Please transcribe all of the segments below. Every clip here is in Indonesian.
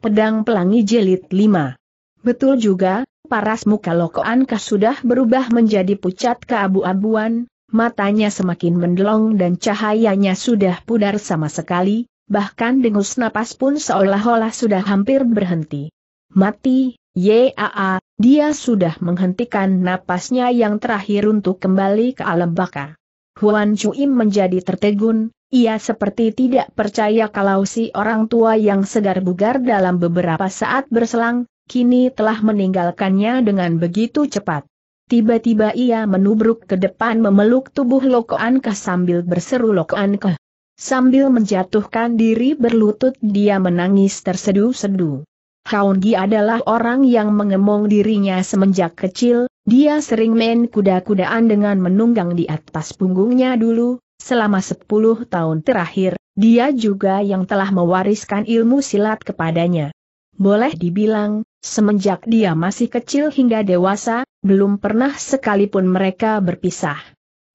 Pedang Pelangi Jelit 5. Betul juga, paras muka Lokoan sudah berubah menjadi pucat keabu-abuan, matanya semakin mendelong dan cahayanya sudah pudar sama sekali, bahkan dengus napas pun seolah-olah sudah hampir berhenti. Mati, YAA, dia sudah menghentikan napasnya yang terakhir untuk kembali ke alam baka. Huan Chuim menjadi tertegun, ia seperti tidak percaya kalau si orang tua yang segar bugar dalam beberapa saat berselang, kini telah meninggalkannya dengan begitu cepat. Tiba-tiba ia menubruk ke depan memeluk tubuh Lokoan ke sambil berseru Lokoan ke. Sambil menjatuhkan diri berlutut dia menangis tersedu-sedu. Haungi adalah orang yang mengemong dirinya semenjak kecil, dia sering main kuda-kudaan dengan menunggang di atas punggungnya dulu, Selama sepuluh tahun terakhir, dia juga yang telah mewariskan ilmu silat kepadanya. Boleh dibilang, semenjak dia masih kecil hingga dewasa, belum pernah sekalipun mereka berpisah.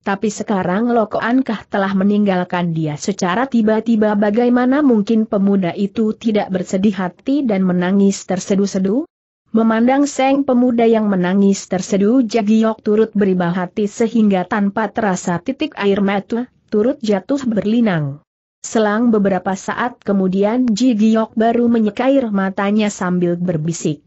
Tapi sekarang Loko Ankah telah meninggalkan dia secara tiba-tiba bagaimana mungkin pemuda itu tidak bersedih hati dan menangis tersedu-sedu? Memandang seng pemuda yang menangis tersedu Jagiok turut beribah hati sehingga tanpa terasa titik air mata turut jatuh berlinang. Selang beberapa saat kemudian Ji Giok baru menyekair matanya sambil berbisik.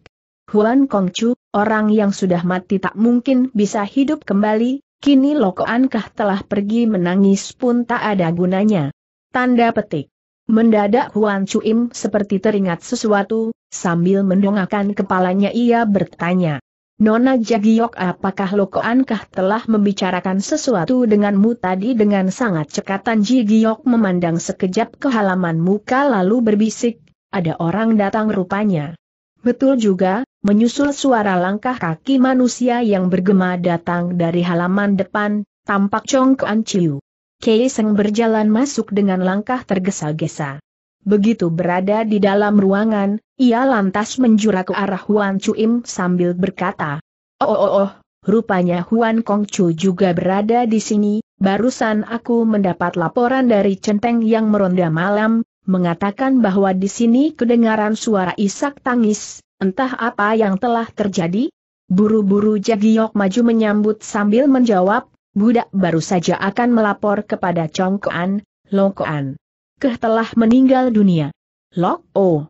Huan Chu, orang yang sudah mati tak mungkin bisa hidup kembali, kini Loko Ankah telah pergi menangis pun tak ada gunanya. Tanda petik. Mendadak Huan Chuim seperti teringat sesuatu, sambil mendongakkan kepalanya ia bertanya. Nona Jagiok apakah Lokoankah telah membicarakan sesuatu denganmu tadi dengan sangat cekatan Jagiok memandang sekejap ke halaman muka lalu berbisik, ada orang datang rupanya. Betul juga, menyusul suara langkah kaki manusia yang bergema datang dari halaman depan, tampak Chong Kuan Chiu. Kei Seng berjalan masuk dengan langkah tergesa-gesa. Begitu berada di dalam ruangan, ia lantas menjura ke arah Huan Cuim sambil berkata, Oh oh oh, rupanya Huan Kongcu juga berada di sini, barusan aku mendapat laporan dari centeng yang meronda malam, mengatakan bahwa di sini kedengaran suara isak tangis, entah apa yang telah terjadi. Buru-buru Jagiok maju menyambut sambil menjawab, budak baru saja akan melapor kepada Congkoan, Longkoan. Keh telah meninggal dunia. Lok O.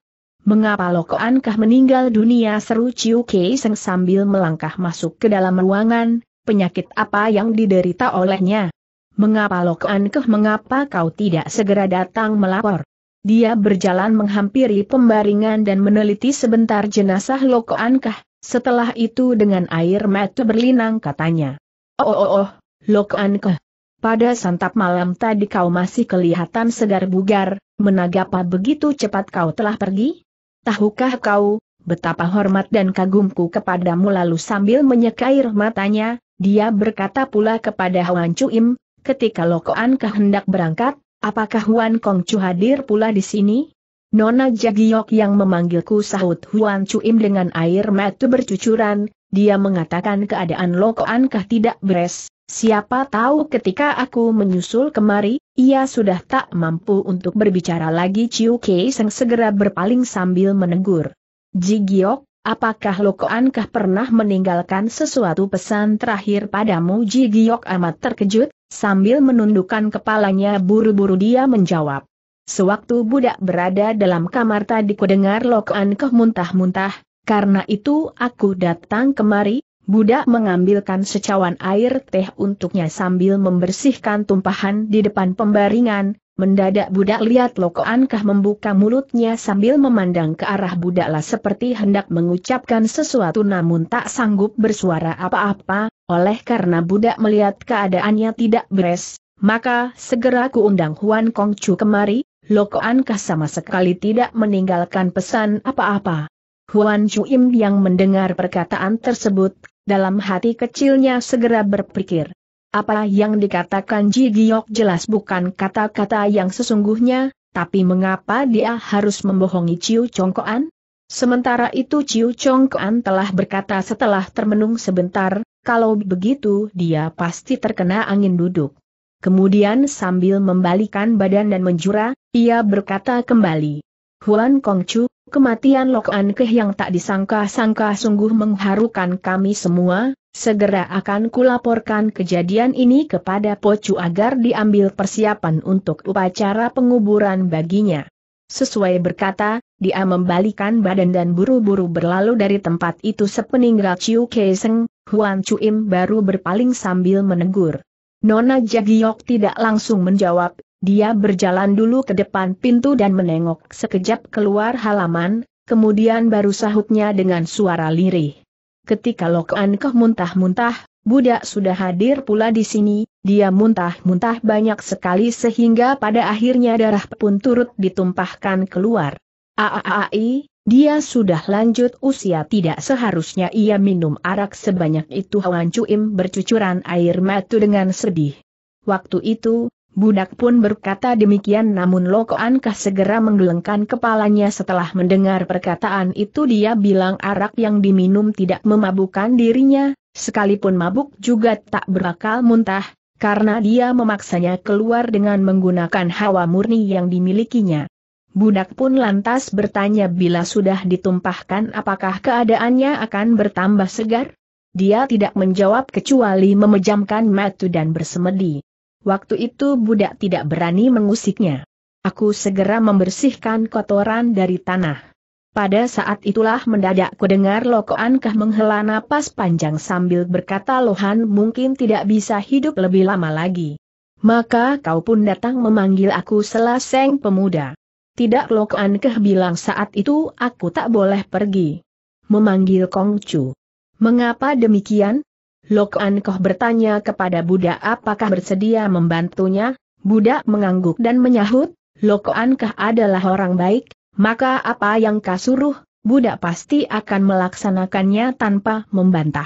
Mengapa Lok Kah meninggal dunia seru Ciu Kei Seng sambil melangkah masuk ke dalam ruangan, penyakit apa yang diderita olehnya? Mengapa Lok Kah mengapa kau tidak segera datang melapor? Dia berjalan menghampiri pembaringan dan meneliti sebentar jenazah Lok Kah, setelah itu dengan air mata berlinang katanya. Oh oh oh, oh. Lok Kah, pada santap malam tadi kau masih kelihatan segar bugar, menagapa begitu cepat kau telah pergi? Tahukah kau, betapa hormat dan kagumku kepadamu lalu sambil menyekair matanya, dia berkata pula kepada Huan Chuim, ketika Lokoan kehendak berangkat, apakah Huan Kong Chu hadir pula di sini? Nona Jagiok yang memanggilku sahut Huan Chuim dengan air mata bercucuran, dia mengatakan keadaan Lokoan kah tidak beres, Siapa tahu ketika aku menyusul kemari, ia sudah tak mampu untuk berbicara lagi Ciu Kei Seng segera berpaling sambil menegur. Jigiok, apakah Lokoankah pernah meninggalkan sesuatu pesan terakhir padamu Jigiok amat terkejut, sambil menundukkan kepalanya buru-buru dia menjawab. Sewaktu budak berada dalam kamar tadi kudengar Lokoankah muntah-muntah, karena itu aku datang kemari, budak mengambilkan secawan air teh untuknya sambil membersihkan tumpahan di depan pembaringan, mendadak budak lihat Loko Lokoankah membuka mulutnya sambil memandang ke arah budaklah seperti hendak mengucapkan sesuatu namun tak sanggup bersuara apa-apa, oleh karena budak melihat keadaannya tidak beres, maka segera kuundang Huan Kong Chu kemari, Loko Lokoankah sama sekali tidak meninggalkan pesan apa-apa. Huan Chuim yang mendengar perkataan tersebut dalam hati kecilnya segera berpikir. Apa yang dikatakan Ji Giok jelas bukan kata-kata yang sesungguhnya, tapi mengapa dia harus membohongi Ciu Chongkoan? Sementara itu Ciu Chongkoan telah berkata setelah termenung sebentar, kalau begitu dia pasti terkena angin duduk. Kemudian sambil membalikan badan dan menjura, ia berkata kembali, Huan Kongcu, kematian Lok An Keh yang tak disangka-sangka sungguh mengharukan kami semua, segera akan kulaporkan kejadian ini kepada Pocu agar diambil persiapan untuk upacara penguburan baginya. Sesuai berkata, dia membalikan badan dan buru-buru berlalu dari tempat itu sepeninggal Chiu Keiseng, Huan Chuim baru berpaling sambil menegur. Nona Jagiok tidak langsung menjawab, dia berjalan dulu ke depan pintu dan menengok sekejap keluar halaman, kemudian baru sahutnya dengan suara lirih. Ketika Lokan Keh muntah-muntah, budak sudah hadir pula di sini, dia muntah-muntah banyak sekali sehingga pada akhirnya darah pun turut ditumpahkan keluar. Aaai, dia sudah lanjut usia tidak seharusnya ia minum arak sebanyak itu Hwan Cuim bercucuran air matu dengan sedih. Waktu itu, Budak pun berkata demikian namun Lokoan Kah segera menggelengkan kepalanya setelah mendengar perkataan itu dia bilang arak yang diminum tidak memabukkan dirinya, sekalipun mabuk juga tak berakal muntah, karena dia memaksanya keluar dengan menggunakan hawa murni yang dimilikinya. Budak pun lantas bertanya bila sudah ditumpahkan apakah keadaannya akan bertambah segar? Dia tidak menjawab kecuali memejamkan mata dan bersemedi. Waktu itu budak tidak berani mengusiknya. Aku segera membersihkan kotoran dari tanah. Pada saat itulah mendadak kudengar Lokoan Kah menghela napas panjang sambil berkata Lohan mungkin tidak bisa hidup lebih lama lagi. Maka kau pun datang memanggil aku selaseng pemuda. Tidak Lokoan kah bilang saat itu aku tak boleh pergi. Memanggil Kongcu. Mengapa demikian? Lok An Koh bertanya kepada Buddha apakah bersedia membantunya, Buddha mengangguk dan menyahut, Lok An Koh adalah orang baik, maka apa yang kau suruh, budak pasti akan melaksanakannya tanpa membantah.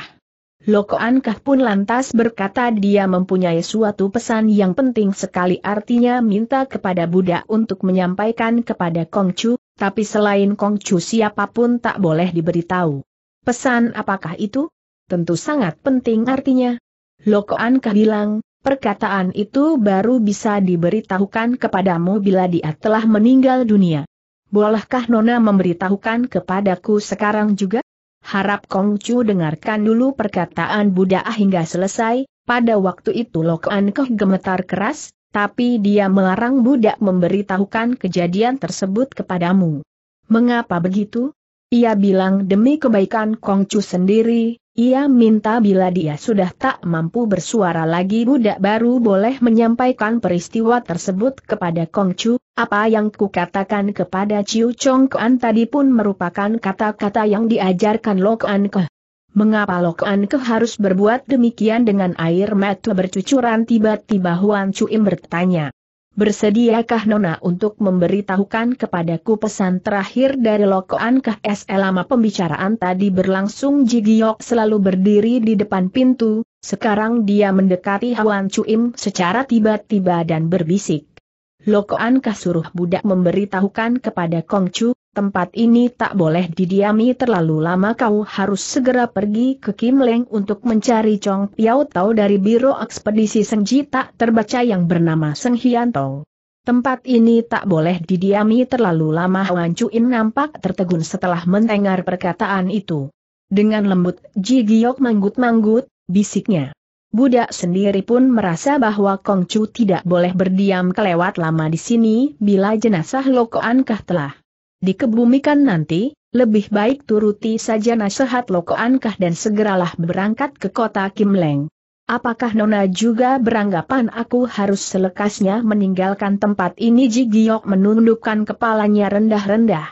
Lok An pun lantas berkata dia mempunyai suatu pesan yang penting sekali artinya minta kepada Buddha untuk menyampaikan kepada Kongcu, tapi selain Kongcu siapapun tak boleh diberitahu. Pesan apakah itu? tentu sangat penting artinya. Lokoan Kah bilang, perkataan itu baru bisa diberitahukan kepadamu bila dia telah meninggal dunia. Bolehkah Nona memberitahukan kepadaku sekarang juga? Harap Kongcu dengarkan dulu perkataan Buddha hingga selesai, pada waktu itu Lokoan Keh gemetar keras, tapi dia melarang Buddha memberitahukan kejadian tersebut kepadamu. Mengapa begitu? Ia bilang demi kebaikan Kongcu sendiri, ia minta bila dia sudah tak mampu bersuara lagi budak baru boleh menyampaikan peristiwa tersebut kepada Kong Chu. apa yang kukatakan kepada Ciu Kuan tadi pun merupakan kata-kata yang diajarkan Lokuan Ke. Mengapa Lokuan Ke harus berbuat demikian dengan air mata bercucuran tiba-tiba Huan Chu Im bertanya. Bersediakah Nona untuk memberitahukan kepadaku pesan terakhir dari Lokoan KS selama pembicaraan tadi berlangsung Jigiok selalu berdiri di depan pintu, sekarang dia mendekati Hawan Cuim secara tiba-tiba dan berbisik. Lokoan kah suruh budak memberitahukan kepada Kong Chu tempat ini tak boleh didiami terlalu lama kau harus segera pergi ke Kim Leng untuk mencari Chong Piao Tau dari Biro Ekspedisi Senji tak terbaca yang bernama Seng Hian Tong. Tempat ini tak boleh didiami terlalu lama Huan Chuin nampak tertegun setelah mendengar perkataan itu. Dengan lembut Ji Giok manggut-manggut, bisiknya. Budak sendiri pun merasa bahwa Kong Chu tidak boleh berdiam kelewat lama di sini bila jenazah Lokoan kah telah dikebumikan nanti, lebih baik turuti saja nasihat Loko Ankah dan segeralah berangkat ke kota Kimleng. Apakah Nona juga beranggapan aku harus selekasnya meninggalkan tempat ini Ji Jigiok menundukkan kepalanya rendah-rendah.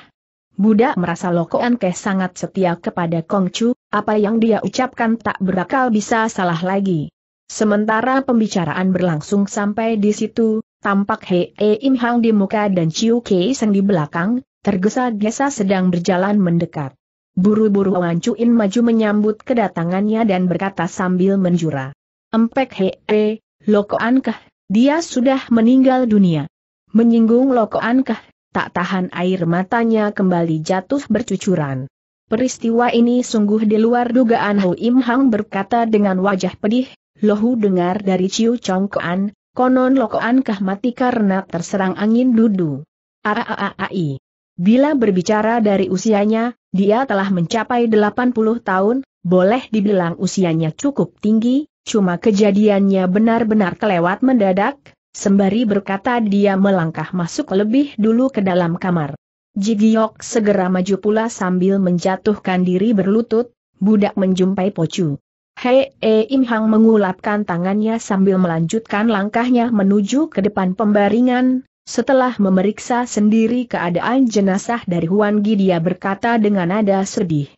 Budak merasa Loko Ankeh sangat setia kepada Kong Chu, apa yang dia ucapkan tak berakal bisa salah lagi. Sementara pembicaraan berlangsung sampai di situ, tampak Hei Im Hang di muka dan Chiu Kei Seng di belakang, tergesa-gesa sedang berjalan mendekat. Buru-buru Wan Cuin maju menyambut kedatangannya dan berkata sambil menjura. Empek hee, Lokoan kah, dia sudah meninggal dunia. Menyinggung Lokoan kah, tak tahan air matanya kembali jatuh bercucuran. Peristiwa ini sungguh di luar dugaan Hu Im Hang berkata dengan wajah pedih, Lohu dengar dari Ciu Chong Koan, konon Lokoan kah mati karena terserang angin dudu. Aaai. Bila berbicara dari usianya, dia telah mencapai 80 tahun, boleh dibilang usianya cukup tinggi, cuma kejadiannya benar-benar kelewat mendadak, sembari berkata dia melangkah masuk lebih dulu ke dalam kamar. Jigiok segera maju pula sambil menjatuhkan diri berlutut, budak menjumpai Pocu. Hei e Im Hang mengulapkan tangannya sambil melanjutkan langkahnya menuju ke depan pembaringan, setelah memeriksa sendiri keadaan jenazah dari Huan Gi dia berkata dengan nada sedih.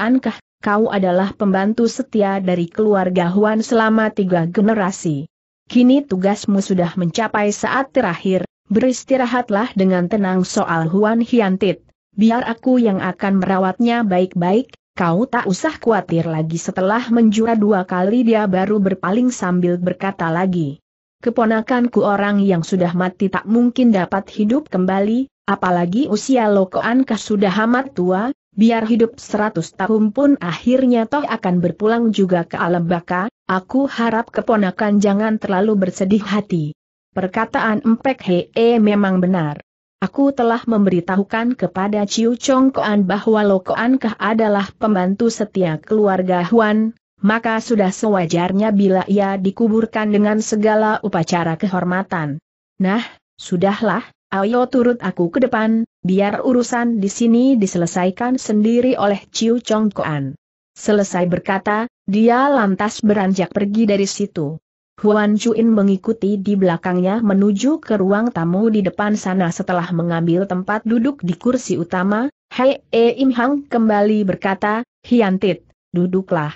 Ankah, kau adalah pembantu setia dari keluarga Huan selama tiga generasi. Kini tugasmu sudah mencapai saat terakhir, beristirahatlah dengan tenang soal Huan Hiantit. Biar aku yang akan merawatnya baik-baik, kau tak usah khawatir lagi setelah menjura dua kali dia baru berpaling sambil berkata lagi keponakanku orang yang sudah mati tak mungkin dapat hidup kembali, apalagi usia Lokoan kah sudah amat tua, biar hidup seratus tahun pun akhirnya toh akan berpulang juga ke alam baka, aku harap keponakan jangan terlalu bersedih hati. Perkataan Empek Hee eh, memang benar. Aku telah memberitahukan kepada Ciu Chong Koan bahwa Lokoan Kah adalah pembantu setia keluarga Huan, maka sudah sewajarnya bila ia dikuburkan dengan segala upacara kehormatan. Nah, sudahlah, ayo turut aku ke depan, biar urusan di sini diselesaikan sendiri oleh Ciu Chong Koan. Selesai berkata, dia lantas beranjak pergi dari situ. Huan Chuin mengikuti di belakangnya menuju ke ruang tamu di depan sana setelah mengambil tempat duduk di kursi utama, Hei E Im Hang kembali berkata, Hiantit, duduklah.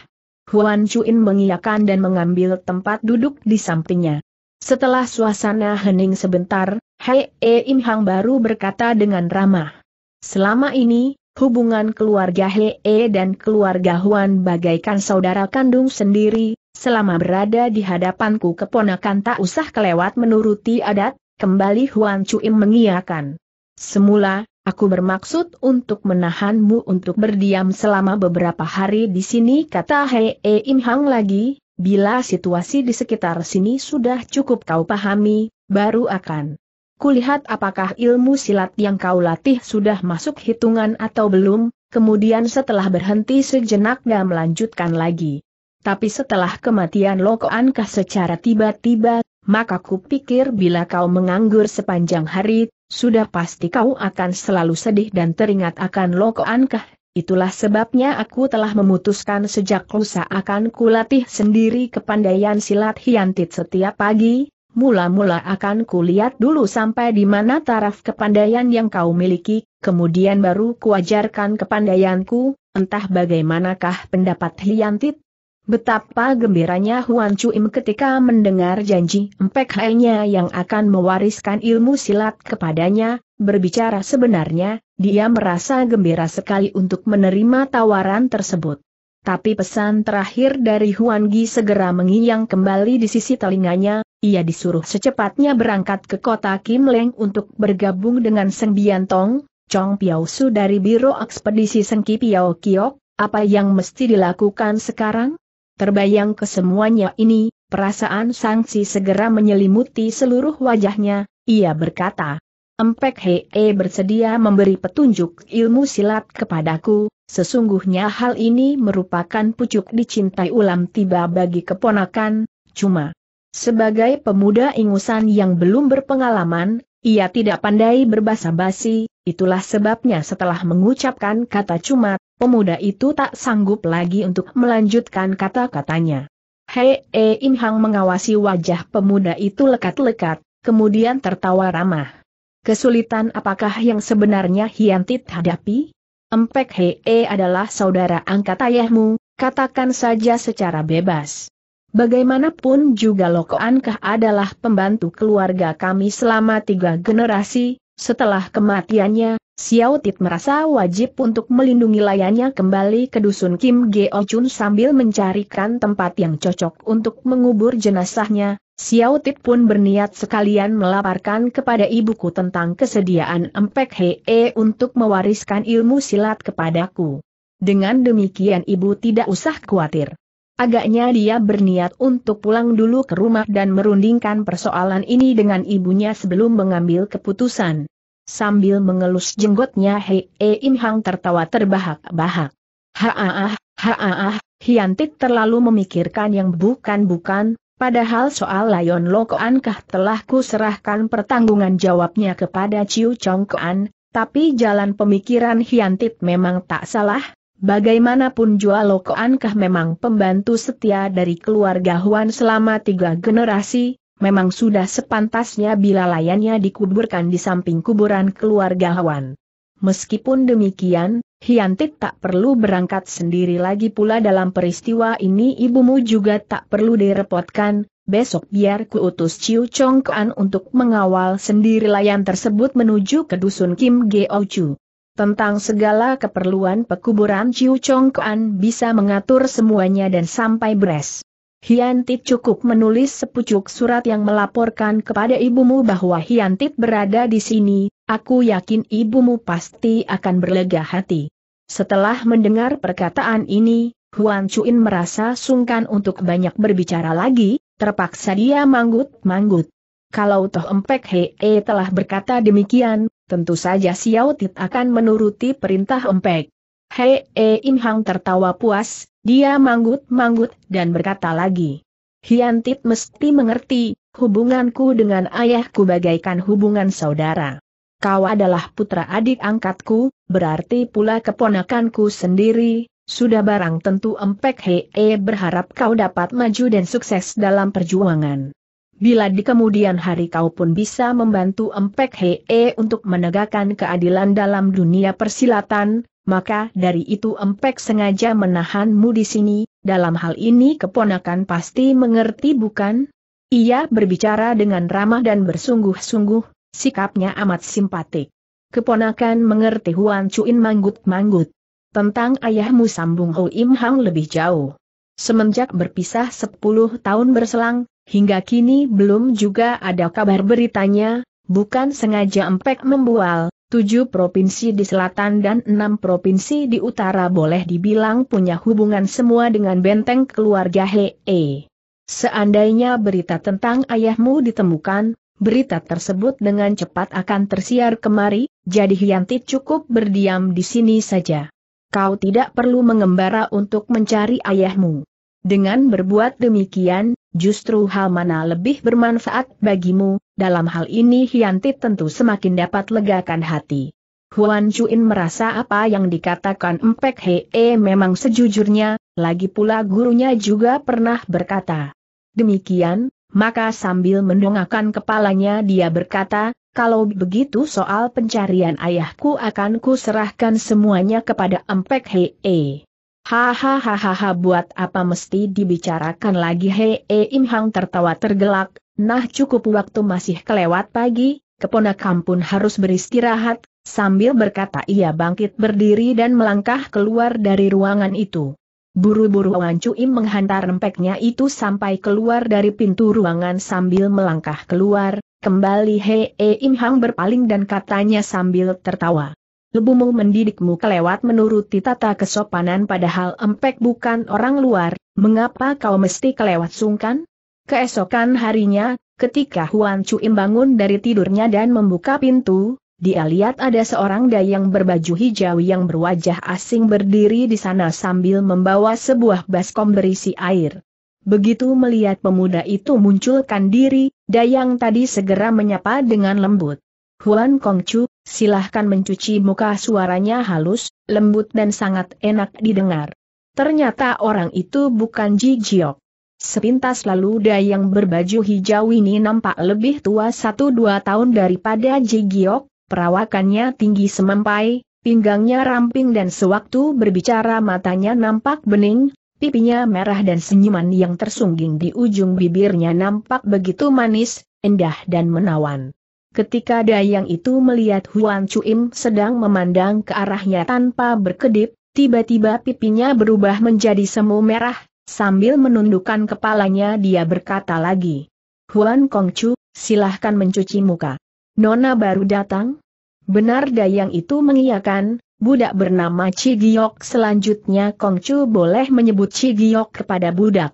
Huan Chuin mengiyakan dan mengambil tempat duduk di sampingnya. Setelah suasana hening sebentar, Hei E Im Hang baru berkata dengan ramah. Selama ini, hubungan keluarga Hei E dan keluarga Huan bagaikan saudara kandung sendiri, selama berada di hadapanku keponakan tak usah kelewat menuruti adat, kembali Huan Chuin mengiyakan. Semula, Aku bermaksud untuk menahanmu untuk berdiam selama beberapa hari di sini kata Hei e Im Hang lagi, bila situasi di sekitar sini sudah cukup kau pahami, baru akan. Kulihat apakah ilmu silat yang kau latih sudah masuk hitungan atau belum, kemudian setelah berhenti sejenak dan melanjutkan lagi. Tapi setelah kematian Loko Anka secara tiba-tiba, maka kupikir bila kau menganggur sepanjang hari, sudah pasti kau akan selalu sedih dan teringat akan Loko Ankah, itulah sebabnya aku telah memutuskan sejak lusa akan kulatih sendiri kepandaian silat hiantit setiap pagi, mula-mula akan kulihat dulu sampai di mana taraf kepandaian yang kau miliki, kemudian baru kuajarkan kepandaianku, entah bagaimanakah pendapat hiantit, Betapa gembiranya Huan Im ketika mendengar janji empek hainya yang akan mewariskan ilmu silat kepadanya, berbicara sebenarnya, dia merasa gembira sekali untuk menerima tawaran tersebut. Tapi pesan terakhir dari Huan Gi segera mengiyang kembali di sisi telinganya, ia disuruh secepatnya berangkat ke kota Kim Leng untuk bergabung dengan Seng Bian Tong, Chong Piao Su dari Biro Ekspedisi Sengki Piao Kiok, apa yang mesti dilakukan sekarang? Terbayang kesemuanya ini, perasaan sangsi segera menyelimuti seluruh wajahnya, ia berkata. Empek Hee bersedia memberi petunjuk ilmu silat kepadaku, sesungguhnya hal ini merupakan pucuk dicintai ulam tiba bagi keponakan, cuma sebagai pemuda ingusan yang belum berpengalaman, ia tidak pandai berbahasa basi, itulah sebabnya setelah mengucapkan kata cuma, Pemuda itu tak sanggup lagi untuk melanjutkan kata-katanya. Hei E Im Hang mengawasi wajah pemuda itu lekat-lekat, kemudian tertawa ramah. Kesulitan apakah yang sebenarnya Hiantit hadapi? Empek e adalah saudara angkat ayahmu, katakan saja secara bebas. Bagaimanapun juga Lokoankah adalah pembantu keluarga kami selama tiga generasi, setelah kematiannya, Xiao Tit merasa wajib untuk melindungi layannya kembali ke dusun Kim Geo Chun sambil mencarikan tempat yang cocok untuk mengubur jenazahnya. Xiao Tit pun berniat sekalian melaporkan kepada ibuku tentang kesediaan Empek Hee untuk mewariskan ilmu silat kepadaku. Dengan demikian ibu tidak usah khawatir. Agaknya dia berniat untuk pulang dulu ke rumah dan merundingkan persoalan ini dengan ibunya sebelum mengambil keputusan. Sambil mengelus jenggotnya Hei eh Im Hang tertawa terbahak-bahak. Haaah, haaah, Hiantik terlalu memikirkan yang bukan-bukan, padahal soal Lion Lokoan kah telah kuserahkan pertanggungan jawabnya kepada Ciu Chong Koan, tapi jalan pemikiran Hiantik memang tak salah, Bagaimanapun Jual loko kah memang pembantu setia dari keluarga Huan selama tiga generasi, memang sudah sepantasnya bila layannya dikuburkan di samping kuburan keluarga Hawan. Meskipun demikian, Hiantit tak perlu berangkat sendiri lagi pula dalam peristiwa ini ibumu juga tak perlu direpotkan, besok biar kuutus Ciu Chong Kuan untuk mengawal sendiri layan tersebut menuju ke dusun Kim Geo Chu. Tentang segala keperluan pekuburan Ciu Chong Kuan bisa mengatur semuanya dan sampai beres. Hiantit cukup menulis sepucuk surat yang melaporkan kepada ibumu bahwa Hiantit berada di sini, aku yakin ibumu pasti akan berlega hati. Setelah mendengar perkataan ini, Huan Chuin merasa sungkan untuk banyak berbicara lagi, terpaksa dia manggut-manggut. Kalau Toh Empek Hee telah berkata demikian, tentu saja Xiao Tit akan menuruti perintah Empek. Hee Im Hang tertawa puas, dia manggut-manggut dan berkata lagi. Hiantit mesti mengerti, hubunganku dengan ayahku bagaikan hubungan saudara. Kau adalah putra adik angkatku, berarti pula keponakanku sendiri, sudah barang tentu Empek Hee berharap kau dapat maju dan sukses dalam perjuangan. Bila di kemudian hari kau pun bisa membantu Empek Hee untuk menegakkan keadilan dalam dunia persilatan, maka dari itu Empek sengaja menahanmu di sini, dalam hal ini keponakan pasti mengerti bukan? Ia berbicara dengan ramah dan bersungguh-sungguh, sikapnya amat simpatik. Keponakan mengerti Huan Cuin manggut-manggut. Tentang ayahmu sambung Ho Im Hang lebih jauh. Semenjak berpisah 10 tahun berselang, hingga kini belum juga ada kabar beritanya, bukan sengaja empek membual, tujuh provinsi di selatan dan enam provinsi di utara boleh dibilang punya hubungan semua dengan benteng keluarga Hee. Seandainya berita tentang ayahmu ditemukan, berita tersebut dengan cepat akan tersiar kemari, jadi Hyanti cukup berdiam di sini saja. Kau tidak perlu mengembara untuk mencari ayahmu. Dengan berbuat demikian, justru hal mana lebih bermanfaat bagimu, dalam hal ini Hianti tentu semakin dapat legakan hati. Huan Chuin merasa apa yang dikatakan Empek Hee memang sejujurnya, lagi pula gurunya juga pernah berkata. Demikian, maka sambil mendongakkan kepalanya dia berkata, kalau begitu soal pencarian ayahku akan kuserahkan semuanya kepada Empek Hee. Hahaha buat apa mesti dibicarakan lagi Hei he, eh, Im Hang tertawa tergelak, nah cukup waktu masih kelewat pagi, keponakan pun harus beristirahat, sambil berkata ia bangkit berdiri dan melangkah keluar dari ruangan itu. Buru-buru Wan Im menghantar rempeknya itu sampai keluar dari pintu ruangan sambil melangkah keluar, kembali Hei he, eh, Im Hang berpaling dan katanya sambil tertawa lebumu mendidikmu kelewat menuruti tata kesopanan padahal empek bukan orang luar, mengapa kau mesti kelewat sungkan? Keesokan harinya, ketika Huan Cuim bangun dari tidurnya dan membuka pintu, dia lihat ada seorang dayang berbaju hijau yang berwajah asing berdiri di sana sambil membawa sebuah baskom berisi air. Begitu melihat pemuda itu munculkan diri, Dayang tadi segera menyapa dengan lembut. Huan Kongcu, silahkan mencuci muka suaranya halus, lembut dan sangat enak didengar. Ternyata orang itu bukan Ji Jiok. Sepintas lalu Dayang berbaju hijau ini nampak lebih tua satu dua tahun daripada Ji Giok, perawakannya tinggi semampai, pinggangnya ramping dan sewaktu berbicara matanya nampak bening, pipinya merah dan senyuman yang tersungging di ujung bibirnya nampak begitu manis, indah dan menawan. Ketika Dayang itu melihat Huan Chuim sedang memandang ke arahnya tanpa berkedip, tiba-tiba pipinya berubah menjadi semu merah, sambil menundukkan kepalanya dia berkata lagi. Huan Kongcu, silahkan mencuci muka. Nona baru datang? Benar Dayang itu mengiyakan, budak bernama Cigiok selanjutnya Kongcu boleh menyebut Cigiok kepada budak.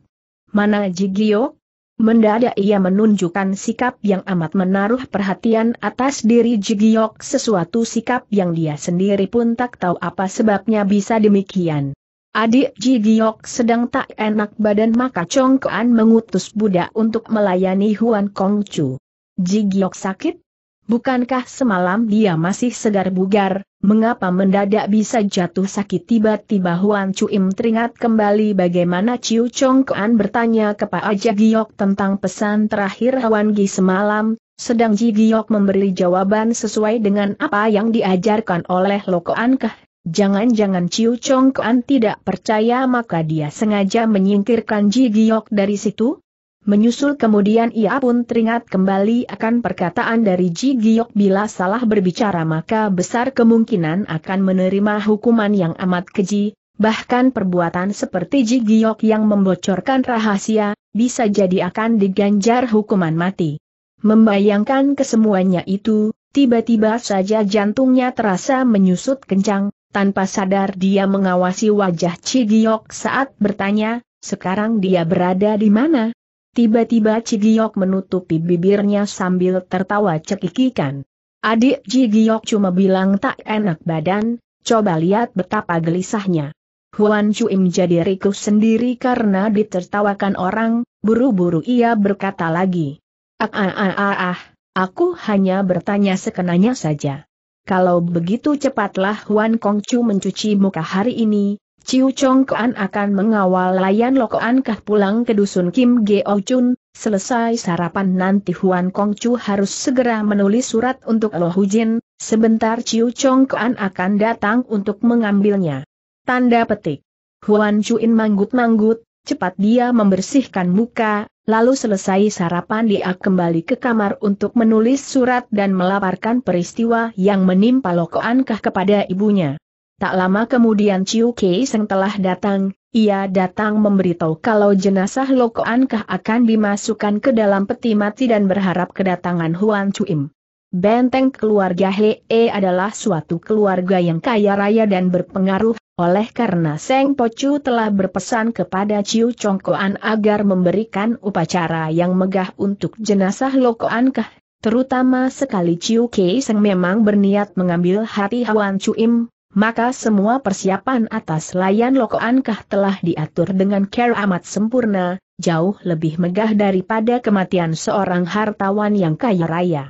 Mana Cigiok? Mendadak ia menunjukkan sikap yang amat menaruh perhatian atas diri Jigiok sesuatu sikap yang dia sendiri pun tak tahu apa sebabnya bisa demikian. Adik Jigiok sedang tak enak badan maka Chong Kuan mengutus budak untuk melayani Huan Kong Kongcu. Jigiok sakit, Bukankah semalam dia masih segar bugar, mengapa mendadak bisa jatuh sakit tiba-tiba Huan Cuim teringat kembali bagaimana Ciu Chong Kuan bertanya kepada Pak Aja Giok tentang pesan terakhir Huan Gi semalam, sedang Ji Giok memberi jawaban sesuai dengan apa yang diajarkan oleh Lo Kuan Keh. Jangan-jangan Ciu Chong Kuan tidak percaya maka dia sengaja menyingkirkan Ji Giok dari situ? Menyusul kemudian ia pun teringat kembali akan perkataan dari Ji Giok bila salah berbicara maka besar kemungkinan akan menerima hukuman yang amat keji, bahkan perbuatan seperti Ji Giok yang membocorkan rahasia, bisa jadi akan diganjar hukuman mati. Membayangkan kesemuanya itu, tiba-tiba saja jantungnya terasa menyusut kencang, tanpa sadar dia mengawasi wajah Ji Giok saat bertanya, sekarang dia berada di mana? Tiba-tiba Cigiok menutupi bibirnya sambil tertawa cekikikan. Adik Cigiok cuma bilang tak enak badan, coba lihat betapa gelisahnya. Huan Chuim jadi rikuh sendiri karena ditertawakan orang, buru-buru ia berkata lagi. Ah ah ah ah ah, aku hanya bertanya sekenanya saja. Kalau begitu cepatlah Huan Kongcu mencuci muka hari ini, Ciu Chong Kuan akan mengawal layan Lokoan Kah pulang ke dusun Kim Geo oh Chun, selesai sarapan nanti Huan Kong Chu harus segera menulis surat untuk Lo Jin, sebentar Ciu Chong Kuan akan datang untuk mengambilnya. Tanda petik. Huan Chuin manggut-manggut, cepat dia membersihkan muka, Lalu selesai sarapan dia kembali ke kamar untuk menulis surat dan melaparkan peristiwa yang menimpa Kah kepada ibunya. Tak lama kemudian Chiu Kei Seng telah datang, ia datang memberitahu kalau jenazah Loko akan dimasukkan ke dalam peti mati dan berharap kedatangan Huan Chuim. Benteng keluarga Hee adalah suatu keluarga yang kaya raya dan berpengaruh, oleh karena Seng Pocu telah berpesan kepada Chiu Chongkoan agar memberikan upacara yang megah untuk jenazah Loko Terutama sekali Chiu Kei Seng memang berniat mengambil hati Huan Chuim, maka semua persiapan atas layan lokoankah telah diatur dengan care amat sempurna, jauh lebih megah daripada kematian seorang hartawan yang kaya raya.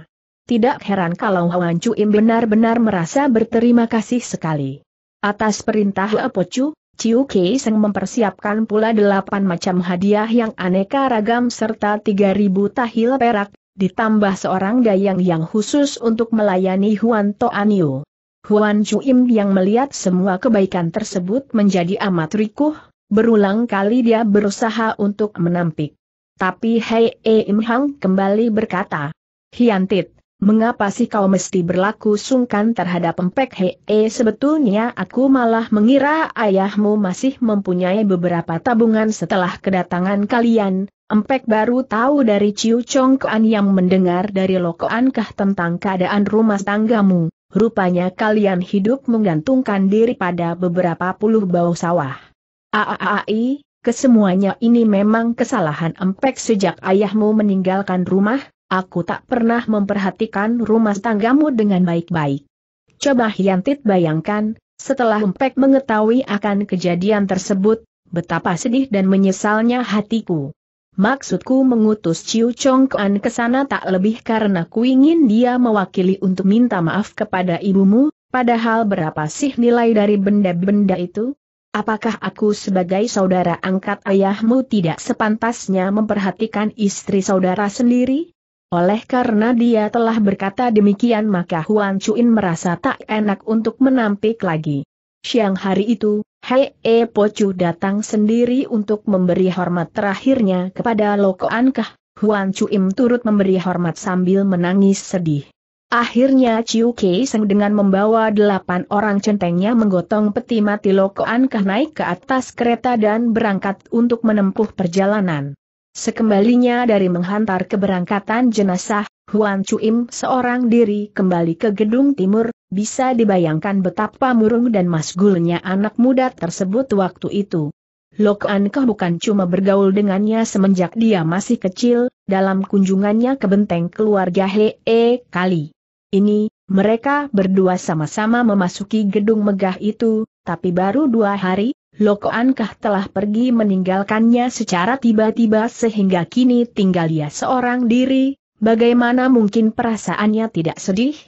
Tidak heran kalau Hwan Chuim benar-benar merasa berterima kasih sekali. Atas perintah Apo Chu. Ciu Kei Seng mempersiapkan pula delapan macam hadiah yang aneka ragam serta 3.000 tahil perak, ditambah seorang dayang yang khusus untuk melayani Huan Toanio. Huan Chuim yang melihat semua kebaikan tersebut menjadi amat rikuh, berulang kali dia berusaha untuk menampik. Tapi Hei e Im Hang kembali berkata, Hiantit, mengapa sih kau mesti berlaku sungkan terhadap empek Hei e? sebetulnya aku malah mengira ayahmu masih mempunyai beberapa tabungan setelah kedatangan kalian, Empek baru tahu dari Ciu Kuan yang mendengar dari Lokoankah tentang keadaan rumah tanggamu rupanya kalian hidup menggantungkan diri pada beberapa puluh bau sawah. Aaai, kesemuanya ini memang kesalahan empek sejak ayahmu meninggalkan rumah, aku tak pernah memperhatikan rumah tanggamu dengan baik-baik. Coba Hyantit bayangkan, setelah empek mengetahui akan kejadian tersebut, betapa sedih dan menyesalnya hatiku. Maksudku mengutus Ciu Chong Kuan ke sana tak lebih karena ku ingin dia mewakili untuk minta maaf kepada ibumu, padahal berapa sih nilai dari benda-benda itu? Apakah aku sebagai saudara angkat ayahmu tidak sepantasnya memperhatikan istri saudara sendiri? Oleh karena dia telah berkata demikian maka Huan Chuin merasa tak enak untuk menampik lagi. Siang hari itu, Hei E Pocu datang sendiri untuk memberi hormat terakhirnya kepada Loko Ankah. Huan Chuim turut memberi hormat sambil menangis sedih. Akhirnya Chiu Kei Seng dengan membawa delapan orang centengnya menggotong peti mati Loko Ankah naik ke atas kereta dan berangkat untuk menempuh perjalanan. Sekembalinya dari menghantar keberangkatan jenazah, Huan Chuim seorang diri kembali ke gedung timur, bisa dibayangkan betapa murung dan masgulnya anak muda tersebut waktu itu. Lok Ankeh bukan cuma bergaul dengannya semenjak dia masih kecil, dalam kunjungannya ke benteng keluarga Hee E kali. Ini, mereka berdua sama-sama memasuki gedung megah itu, tapi baru dua hari, Lok Ankeh telah pergi meninggalkannya secara tiba-tiba sehingga kini tinggal dia seorang diri, Bagaimana mungkin perasaannya tidak sedih?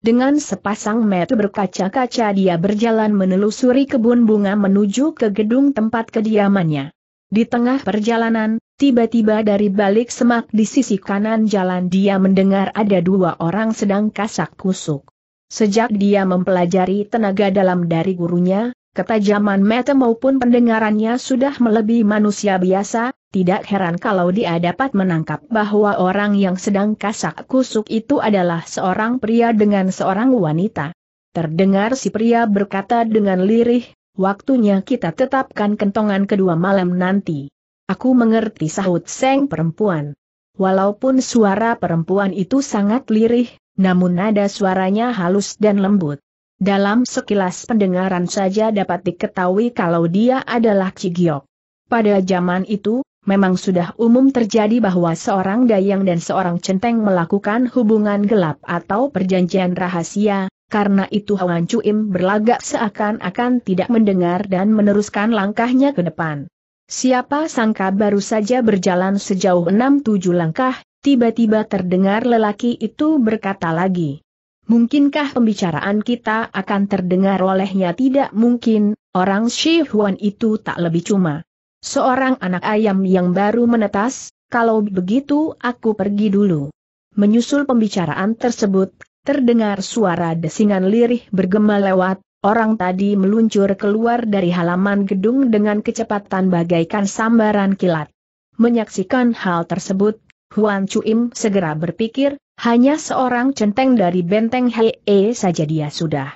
Dengan sepasang mata berkaca-kaca dia berjalan menelusuri kebun bunga menuju ke gedung tempat kediamannya. Di tengah perjalanan, tiba-tiba dari balik semak di sisi kanan jalan dia mendengar ada dua orang sedang kasak kusuk. Sejak dia mempelajari tenaga dalam dari gurunya, ketajaman mata maupun pendengarannya sudah melebihi manusia biasa, tidak heran kalau dia dapat menangkap bahwa orang yang sedang kasak kusuk itu adalah seorang pria dengan seorang wanita. Terdengar si pria berkata dengan lirih, waktunya kita tetapkan kentongan kedua malam nanti. Aku mengerti sahut seng perempuan. Walaupun suara perempuan itu sangat lirih, namun nada suaranya halus dan lembut. Dalam sekilas pendengaran saja dapat diketahui kalau dia adalah Cigiok. Pada zaman itu, memang sudah umum terjadi bahwa seorang dayang dan seorang centeng melakukan hubungan gelap atau perjanjian rahasia, karena itu Hawan Cuim berlagak seakan-akan tidak mendengar dan meneruskan langkahnya ke depan. Siapa sangka baru saja berjalan sejauh enam tujuh langkah, tiba-tiba terdengar lelaki itu berkata lagi. Mungkinkah pembicaraan kita akan terdengar olehnya tidak mungkin, orang Shi Huan itu tak lebih cuma Seorang anak ayam yang baru menetas, kalau begitu aku pergi dulu. Menyusul pembicaraan tersebut, terdengar suara desingan lirih bergema lewat, orang tadi meluncur keluar dari halaman gedung dengan kecepatan bagaikan sambaran kilat. Menyaksikan hal tersebut, Huan Chuim segera berpikir, hanya seorang centeng dari benteng Hei -e saja dia sudah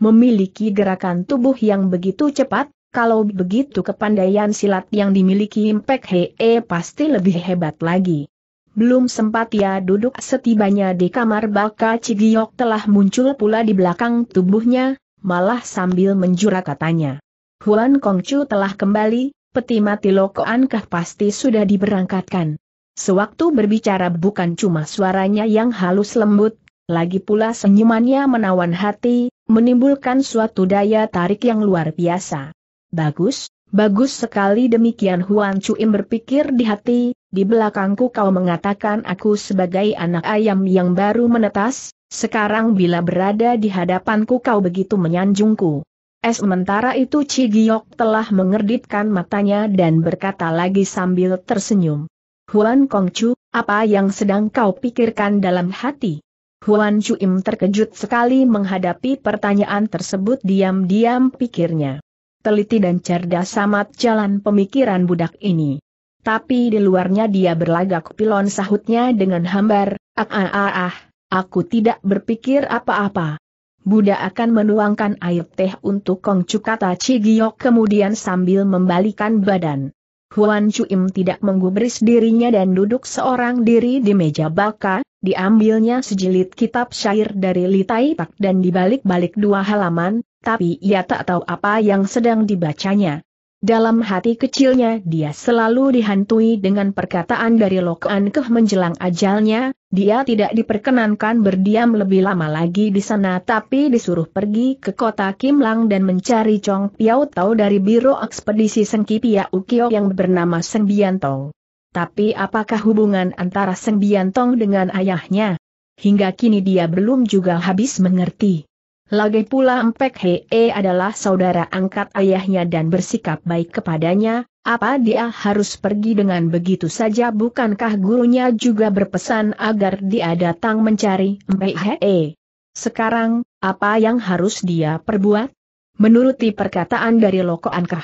memiliki gerakan tubuh yang begitu cepat, kalau begitu kepandaian silat yang dimiliki Impek Hee eh, pasti lebih hebat lagi. Belum sempat ia duduk setibanya di kamar Baka Cigiok telah muncul pula di belakang tubuhnya, malah sambil menjura katanya. Huan Kongcu telah kembali, peti mati Lokoankah kah pasti sudah diberangkatkan. Sewaktu berbicara bukan cuma suaranya yang halus lembut, lagi pula senyumannya menawan hati, menimbulkan suatu daya tarik yang luar biasa. Bagus, bagus sekali demikian Huan Chuim berpikir di hati, di belakangku kau mengatakan aku sebagai anak ayam yang baru menetas, sekarang bila berada di hadapanku kau begitu menyanjungku. Eh, sementara itu Chi Giok telah mengerditkan matanya dan berkata lagi sambil tersenyum. Huan Chu, apa yang sedang kau pikirkan dalam hati? Huan Im terkejut sekali menghadapi pertanyaan tersebut diam-diam pikirnya teliti dan cerdas amat jalan pemikiran budak ini. Tapi di luarnya dia berlagak pilon sahutnya dengan hambar, ah ah ah, ah aku tidak berpikir apa-apa. Buddha akan menuangkan air teh untuk Kong Chu kata Cigiok kemudian sambil membalikan badan. Huan Chuim tidak menggubris dirinya dan duduk seorang diri di meja bakar. Diambilnya sejilid kitab syair dari Litai Pak dan dibalik-balik dua halaman, tapi ia tak tahu apa yang sedang dibacanya. Dalam hati kecilnya dia selalu dihantui dengan perkataan dari Lokan Keh menjelang ajalnya, dia tidak diperkenankan berdiam lebih lama lagi di sana tapi disuruh pergi ke kota Kimlang dan mencari Chong Piao Tau dari Biro Ekspedisi Sengki Piao Kio yang bernama Seng Tong. Tapi apakah hubungan antara Seng Biantong dengan ayahnya? Hingga kini dia belum juga habis mengerti. Lagi pula Empek Hee adalah saudara angkat ayahnya dan bersikap baik kepadanya, apa dia harus pergi dengan begitu saja bukankah gurunya juga berpesan agar dia datang mencari Empek Hee? Sekarang, apa yang harus dia perbuat? Menuruti perkataan dari Loko Anka,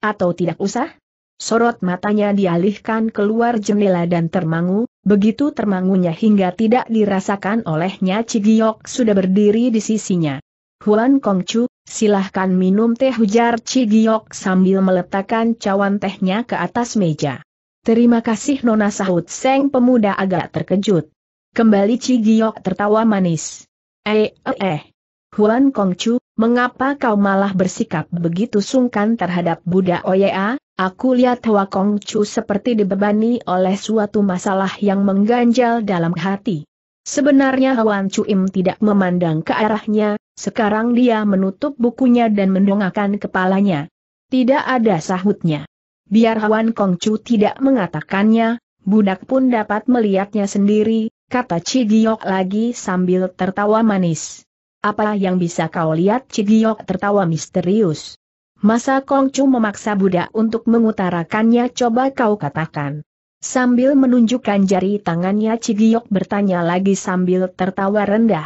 Atau tidak usah? Sorot matanya dialihkan keluar jendela dan termangu, begitu termangunya hingga tidak dirasakan olehnya Cigiok sudah berdiri di sisinya. Huan Kongcu, silahkan minum teh hujar Cigiok sambil meletakkan cawan tehnya ke atas meja. Terima kasih Nona sahut Seng pemuda agak terkejut. Kembali Cigiok tertawa manis. Eh, eh, eh. Huan Kongcu, mengapa kau malah bersikap begitu sungkan terhadap Buddha Oya? Aku lihat Hua Kongcu seperti dibebani oleh suatu masalah yang mengganjal dalam hati. Sebenarnya Huan Cuim tidak memandang ke arahnya, sekarang dia menutup bukunya dan mendongakkan kepalanya. Tidak ada sahutnya. Biar Huan Kongcu tidak mengatakannya, budak pun dapat melihatnya sendiri, kata Cigiok lagi sambil tertawa manis. Apa yang bisa kau lihat Cigiok tertawa misterius. Masa Kongcu memaksa budak untuk mengutarakannya coba kau katakan. Sambil menunjukkan jari tangannya Cigiok bertanya lagi sambil tertawa rendah.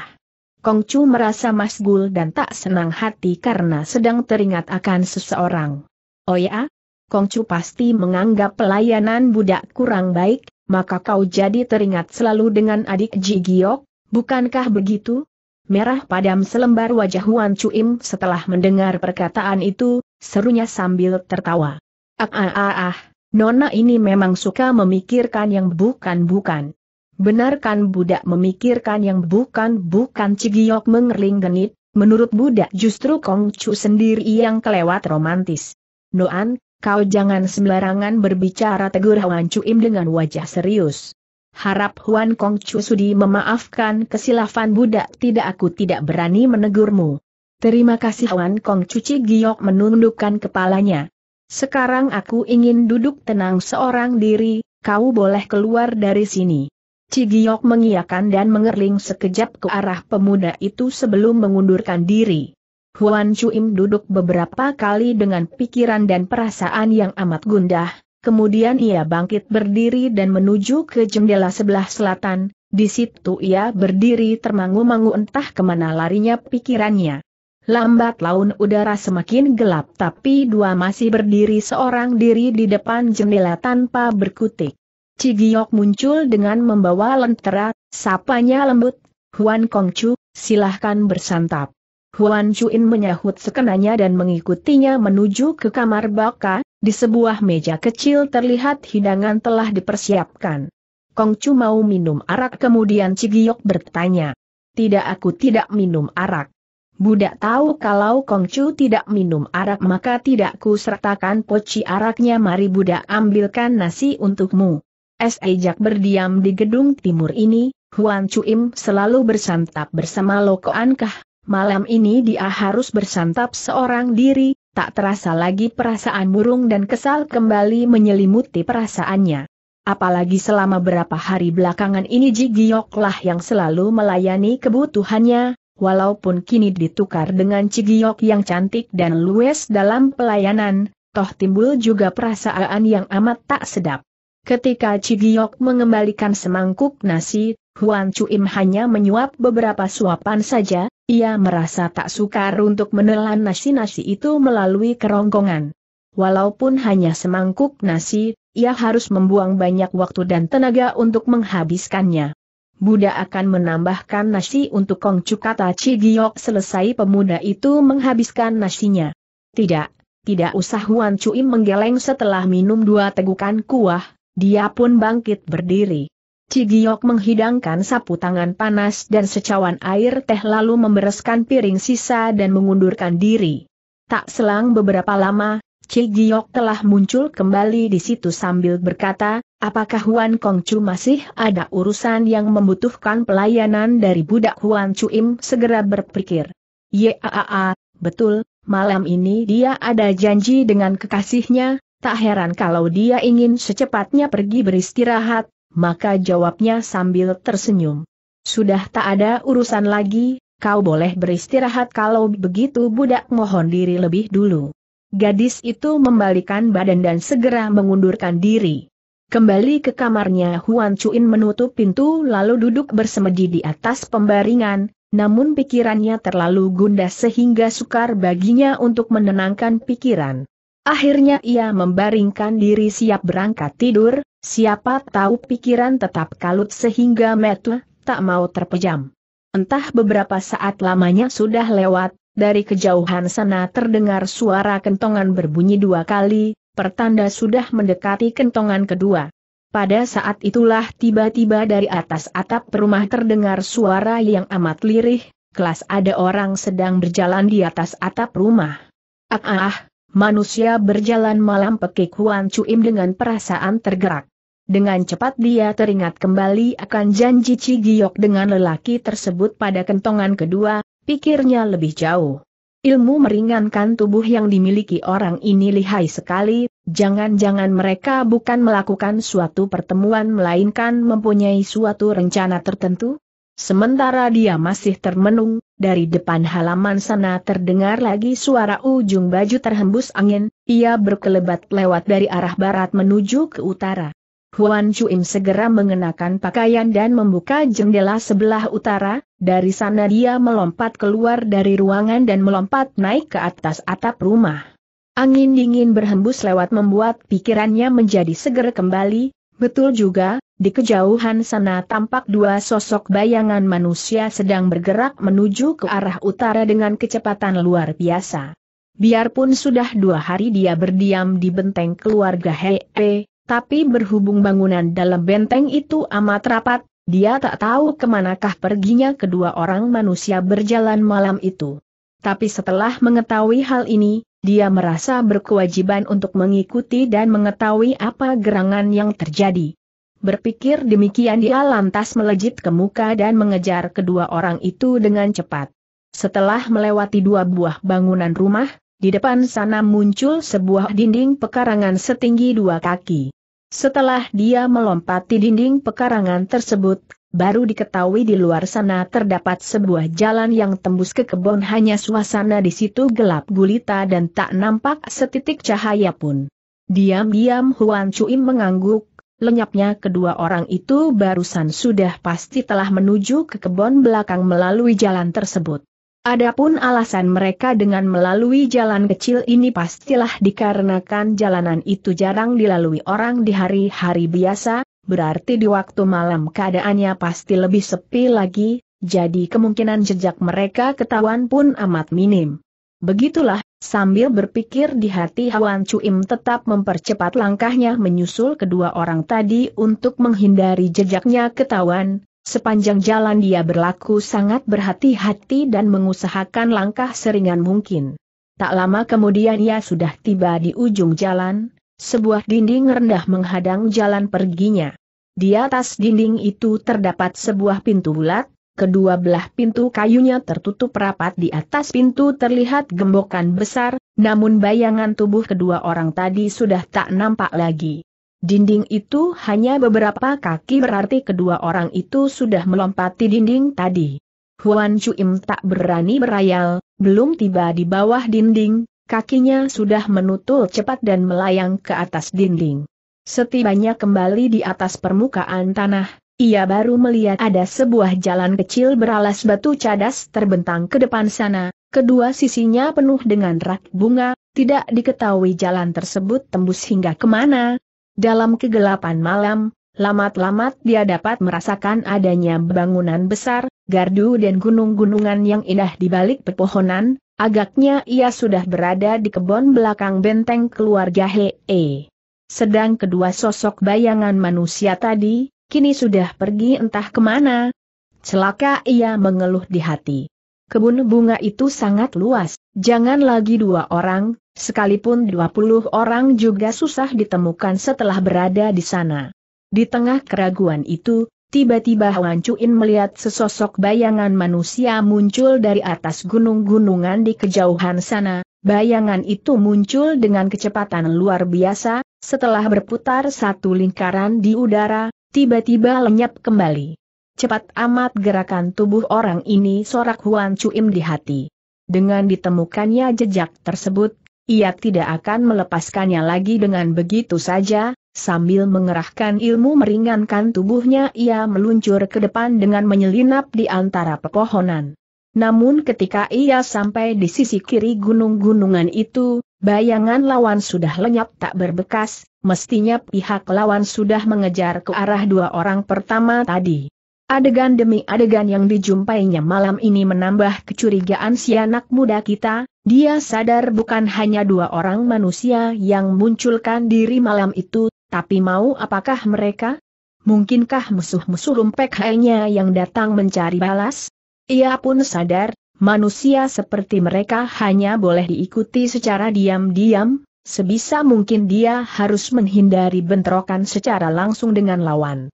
Kongcu merasa masgul dan tak senang hati karena sedang teringat akan seseorang. Oh ya? Kongcu pasti menganggap pelayanan budak kurang baik, maka kau jadi teringat selalu dengan adik Jigiok, bukankah begitu? Merah padam selembar wajah Huan Cuim setelah mendengar perkataan itu, serunya sambil tertawa. Ah ah ah ah, Nona ini memang suka memikirkan yang bukan-bukan. Benarkan budak memikirkan yang bukan-bukan Cigiyok mengerling genit, menurut budak justru Kong Chu sendiri yang kelewat romantis. Noan, kau jangan sembarangan berbicara tegur Huan Cuim dengan wajah serius harap Huan Kong Chu Sudi memaafkan kesilapan budak tidak aku tidak berani menegurmu. Terima kasih Huan Kong Cuci Giok menundukkan kepalanya. Sekarang aku ingin duduk tenang seorang diri, kau boleh keluar dari sini. Cigiyok mengiakan dan mengerling sekejap ke arah pemuda itu sebelum mengundurkan diri. Huan Chuim duduk beberapa kali dengan pikiran dan perasaan yang amat gundah, kemudian ia bangkit berdiri dan menuju ke jendela sebelah selatan, di situ ia berdiri termangu-mangu entah kemana larinya pikirannya. Lambat laun udara semakin gelap tapi dua masih berdiri seorang diri di depan jendela tanpa berkutik. Cigiok muncul dengan membawa lentera, sapanya lembut, Huan Chu, silahkan bersantap. Huan Chuin menyahut sekenanya dan mengikutinya menuju ke kamar baka, di sebuah meja kecil terlihat hidangan telah dipersiapkan. Kong Chu mau minum arak kemudian Cigiok bertanya. Tidak aku tidak minum arak. Budak tahu kalau Kong Chu tidak minum arak maka tidak ku sertakan poci araknya mari budak ambilkan nasi untukmu. Sejak berdiam di gedung timur ini, Huan Im selalu bersantap bersama lokoankah. Malam ini dia harus bersantap seorang diri, Tak terasa lagi perasaan murung dan kesal kembali menyelimuti perasaannya. Apalagi selama berapa hari belakangan ini Ji lah yang selalu melayani kebutuhannya, walaupun kini ditukar dengan Ji Giok yang cantik dan luwes dalam pelayanan, toh timbul juga perasaan yang amat tak sedap. Ketika Cigiok mengembalikan semangkuk nasi, Huan Im hanya menyuap beberapa suapan saja, ia merasa tak sukar untuk menelan nasi-nasi itu melalui kerongkongan. Walaupun hanya semangkuk nasi, ia harus membuang banyak waktu dan tenaga untuk menghabiskannya. Buddha akan menambahkan nasi untuk Kong Cukata Cigiok selesai pemuda itu menghabiskan nasinya. Tidak, tidak usah Huan Im menggeleng setelah minum dua tegukan kuah, dia pun bangkit berdiri. Cigiok menghidangkan sapu tangan panas dan secawan air teh lalu membereskan piring sisa dan mengundurkan diri. Tak selang beberapa lama, Cigiok telah muncul kembali di situ sambil berkata, apakah Huan Kongcu masih ada urusan yang membutuhkan pelayanan dari budak Huan Cuim segera berpikir. Yaa, betul, malam ini dia ada janji dengan kekasihnya, tak heran kalau dia ingin secepatnya pergi beristirahat, maka jawabnya sambil tersenyum. Sudah tak ada urusan lagi, kau boleh beristirahat kalau begitu budak mohon diri lebih dulu. Gadis itu membalikan badan dan segera mengundurkan diri. Kembali ke kamarnya Huan Chuin menutup pintu lalu duduk bersemedi di atas pembaringan, namun pikirannya terlalu gundah sehingga sukar baginya untuk menenangkan pikiran. Akhirnya ia membaringkan diri siap berangkat tidur, siapa tahu pikiran tetap kalut sehingga metu tak mau terpejam. Entah beberapa saat lamanya sudah lewat, dari kejauhan sana terdengar suara kentongan berbunyi dua kali, pertanda sudah mendekati kentongan kedua. Pada saat itulah tiba-tiba dari atas atap rumah terdengar suara yang amat lirih, kelas ada orang sedang berjalan di atas atap rumah. Ah ah, ah Manusia berjalan malam pekik Huan Cuim dengan perasaan tergerak. Dengan cepat dia teringat kembali akan janji cigiok dengan lelaki tersebut pada kentongan kedua, pikirnya lebih jauh. Ilmu meringankan tubuh yang dimiliki orang ini lihai sekali, jangan-jangan mereka bukan melakukan suatu pertemuan melainkan mempunyai suatu rencana tertentu? Sementara dia masih termenung, dari depan halaman sana terdengar lagi suara ujung baju terhembus angin, ia berkelebat lewat dari arah barat menuju ke utara. Huan Chuim segera mengenakan pakaian dan membuka jendela sebelah utara, dari sana dia melompat keluar dari ruangan dan melompat naik ke atas atap rumah. Angin dingin berhembus lewat membuat pikirannya menjadi seger kembali, Betul juga, di kejauhan sana tampak dua sosok bayangan manusia sedang bergerak menuju ke arah utara dengan kecepatan luar biasa. Biarpun sudah dua hari dia berdiam di benteng keluarga Hei, tapi berhubung bangunan dalam benteng itu amat rapat, dia tak tahu kemanakah perginya kedua orang manusia berjalan malam itu. Tapi setelah mengetahui hal ini, dia merasa berkewajiban untuk mengikuti dan mengetahui apa gerangan yang terjadi. Berpikir demikian dia lantas melejit ke muka dan mengejar kedua orang itu dengan cepat. Setelah melewati dua buah bangunan rumah, di depan sana muncul sebuah dinding pekarangan setinggi dua kaki. Setelah dia melompati dinding pekarangan tersebut, baru diketahui di luar sana terdapat sebuah jalan yang tembus ke kebun hanya suasana di situ gelap gulita dan tak nampak setitik cahaya pun. Diam-diam Huan Cuim mengangguk, lenyapnya kedua orang itu barusan sudah pasti telah menuju ke kebun belakang melalui jalan tersebut. Adapun alasan mereka dengan melalui jalan kecil ini pastilah dikarenakan jalanan itu jarang dilalui orang di hari-hari biasa, berarti di waktu malam keadaannya pasti lebih sepi lagi, jadi kemungkinan jejak mereka ketahuan pun amat minim. Begitulah, sambil berpikir di hati Hawan Cuim tetap mempercepat langkahnya menyusul kedua orang tadi untuk menghindari jejaknya ketahuan, Sepanjang jalan dia berlaku sangat berhati-hati dan mengusahakan langkah seringan mungkin. Tak lama kemudian ia sudah tiba di ujung jalan, sebuah dinding rendah menghadang jalan perginya. Di atas dinding itu terdapat sebuah pintu bulat, kedua belah pintu kayunya tertutup rapat di atas pintu terlihat gembokan besar, namun bayangan tubuh kedua orang tadi sudah tak nampak lagi. Dinding itu hanya beberapa kaki berarti kedua orang itu sudah melompati dinding tadi. Huan Chuim tak berani berayal, belum tiba di bawah dinding, kakinya sudah menutul cepat dan melayang ke atas dinding. Setibanya kembali di atas permukaan tanah, ia baru melihat ada sebuah jalan kecil beralas batu cadas terbentang ke depan sana, kedua sisinya penuh dengan rak bunga, tidak diketahui jalan tersebut tembus hingga kemana, dalam kegelapan malam, lamat-lamat dia dapat merasakan adanya bangunan besar, gardu dan gunung-gunungan yang indah di balik pepohonan, agaknya ia sudah berada di kebun belakang benteng keluarga Hee. Sedang kedua sosok bayangan manusia tadi, kini sudah pergi entah kemana. Celaka ia mengeluh di hati. Kebun bunga itu sangat luas, jangan lagi dua orang, Sekalipun 20 orang juga susah ditemukan setelah berada di sana. Di tengah keraguan itu, tiba-tiba Wan Chuin melihat sesosok bayangan manusia muncul dari atas gunung-gunungan di kejauhan sana. Bayangan itu muncul dengan kecepatan luar biasa, setelah berputar satu lingkaran di udara, tiba-tiba lenyap kembali. Cepat amat gerakan tubuh orang ini sorak Huan Cuim di hati. Dengan ditemukannya jejak tersebut, ia tidak akan melepaskannya lagi dengan begitu saja, Sambil mengerahkan ilmu meringankan tubuhnya ia meluncur ke depan dengan menyelinap di antara pepohonan. Namun ketika ia sampai di sisi kiri gunung-gunungan itu, bayangan lawan sudah lenyap tak berbekas, mestinya pihak lawan sudah mengejar ke arah dua orang pertama tadi. Adegan demi adegan yang dijumpainya malam ini menambah kecurigaan si anak muda kita, dia sadar bukan hanya dua orang manusia yang munculkan diri malam itu, tapi mau apakah mereka? Mungkinkah musuh-musuh lumpek hanya yang datang mencari balas? Ia pun sadar, manusia seperti mereka hanya boleh diikuti secara diam-diam, sebisa mungkin dia harus menghindari bentrokan secara langsung dengan lawan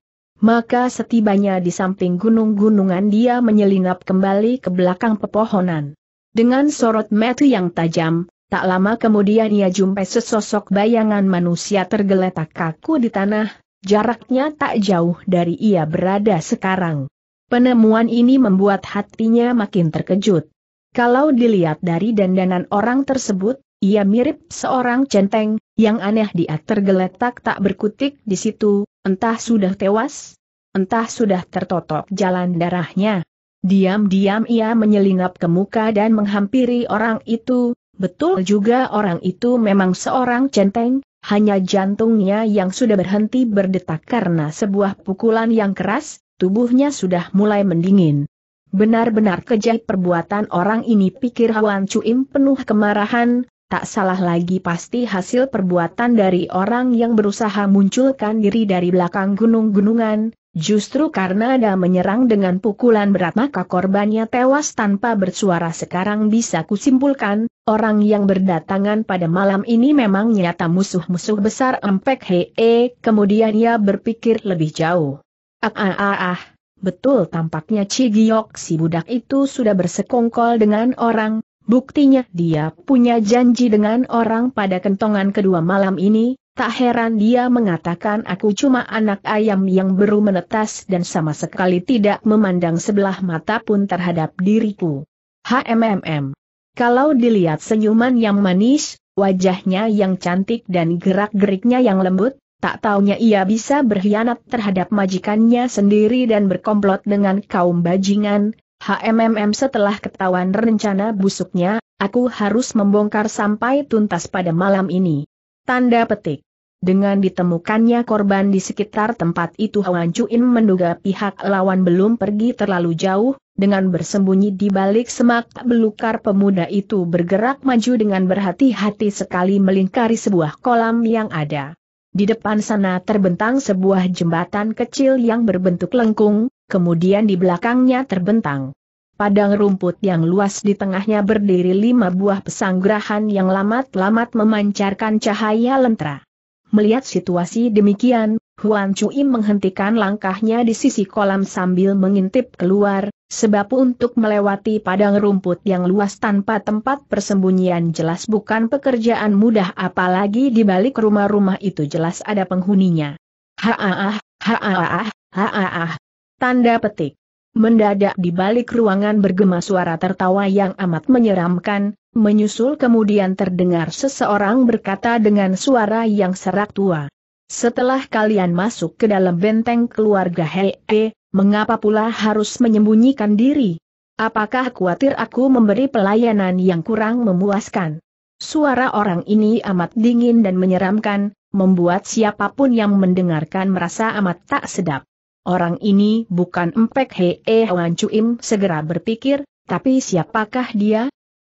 maka setibanya di samping gunung-gunungan dia menyelinap kembali ke belakang pepohonan. Dengan sorot mata yang tajam, tak lama kemudian ia jumpai sesosok bayangan manusia tergeletak kaku di tanah, jaraknya tak jauh dari ia berada sekarang. Penemuan ini membuat hatinya makin terkejut. Kalau dilihat dari dandanan orang tersebut, ia mirip seorang centeng, yang aneh dia tergeletak tak berkutik di situ, Entah sudah tewas, entah sudah tertotok jalan darahnya. Diam-diam ia menyelinap ke muka dan menghampiri orang itu, betul juga orang itu memang seorang centeng, hanya jantungnya yang sudah berhenti berdetak karena sebuah pukulan yang keras, tubuhnya sudah mulai mendingin. Benar-benar kejahat perbuatan orang ini pikir Hwan Cuim penuh kemarahan, tak salah lagi pasti hasil perbuatan dari orang yang berusaha munculkan diri dari belakang gunung-gunungan, Justru karena ada menyerang dengan pukulan berat maka korbannya tewas tanpa bersuara sekarang bisa kusimpulkan, orang yang berdatangan pada malam ini memang nyata musuh-musuh besar Empek Hee, kemudian ia berpikir lebih jauh. Ah ah ah ah, betul tampaknya Cigiok si budak itu sudah bersekongkol dengan orang, Buktinya dia punya janji dengan orang pada kentongan kedua malam ini, tak heran dia mengatakan aku cuma anak ayam yang baru menetas dan sama sekali tidak memandang sebelah mata pun terhadap diriku. HMMM. Kalau dilihat senyuman yang manis, wajahnya yang cantik dan gerak-geriknya yang lembut, tak taunya ia bisa berkhianat terhadap majikannya sendiri dan berkomplot dengan kaum bajingan, HMMM setelah ketahuan rencana busuknya, aku harus membongkar sampai tuntas pada malam ini. Tanda petik. Dengan ditemukannya korban di sekitar tempat itu Hwan Cuin menduga pihak lawan belum pergi terlalu jauh, dengan bersembunyi di balik semak belukar pemuda itu bergerak maju dengan berhati-hati sekali melingkari sebuah kolam yang ada. Di depan sana terbentang sebuah jembatan kecil yang berbentuk lengkung, kemudian di belakangnya terbentang. Padang rumput yang luas di tengahnya berdiri lima buah pesanggrahan yang lamat-lamat memancarkan cahaya lentera. Melihat situasi demikian, Huan Cui menghentikan langkahnya di sisi kolam sambil mengintip keluar, sebab untuk melewati padang rumput yang luas tanpa tempat persembunyian jelas bukan pekerjaan mudah apalagi di balik rumah-rumah itu jelas ada penghuninya. Haaah, haaah, haaah, Tanda petik. Mendadak di balik ruangan bergema suara tertawa yang amat menyeramkan, menyusul kemudian terdengar seseorang berkata dengan suara yang serak tua. Setelah kalian masuk ke dalam benteng keluarga Hee, mengapa pula harus menyembunyikan diri? Apakah khawatir aku memberi pelayanan yang kurang memuaskan? Suara orang ini amat dingin dan menyeramkan, membuat siapapun yang mendengarkan merasa amat tak sedap. Orang ini bukan Empek Hee eh, Hoan Cuim segera berpikir, tapi siapakah dia?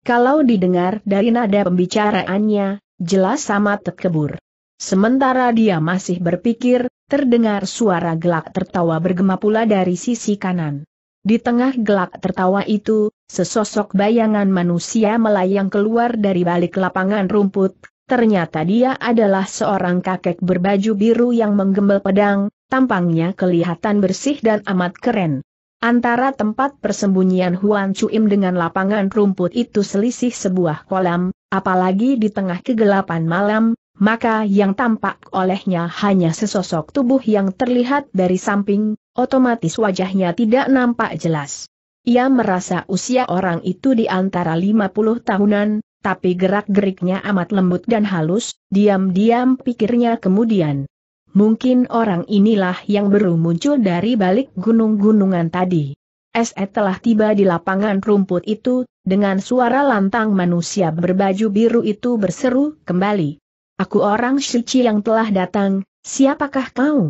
Kalau didengar dari nada pembicaraannya, jelas sama terkebur. Sementara dia masih berpikir, terdengar suara gelak tertawa bergema pula dari sisi kanan. Di tengah gelak tertawa itu, sesosok bayangan manusia melayang keluar dari balik lapangan rumput, ternyata dia adalah seorang kakek berbaju biru yang menggembel pedang, tampangnya kelihatan bersih dan amat keren. Antara tempat persembunyian Huan Chuim dengan lapangan rumput itu selisih sebuah kolam, apalagi di tengah kegelapan malam, maka yang tampak olehnya hanya sesosok tubuh yang terlihat dari samping, otomatis wajahnya tidak nampak jelas. Ia merasa usia orang itu di antara 50 tahunan, tapi gerak-geriknya amat lembut dan halus, diam-diam pikirnya kemudian mungkin orang inilah yang baru muncul dari balik gunung-gunungan tadi. SE telah tiba di lapangan rumput itu, dengan suara lantang manusia berbaju biru itu berseru kembali. Aku orang Shichi yang telah datang, siapakah kau?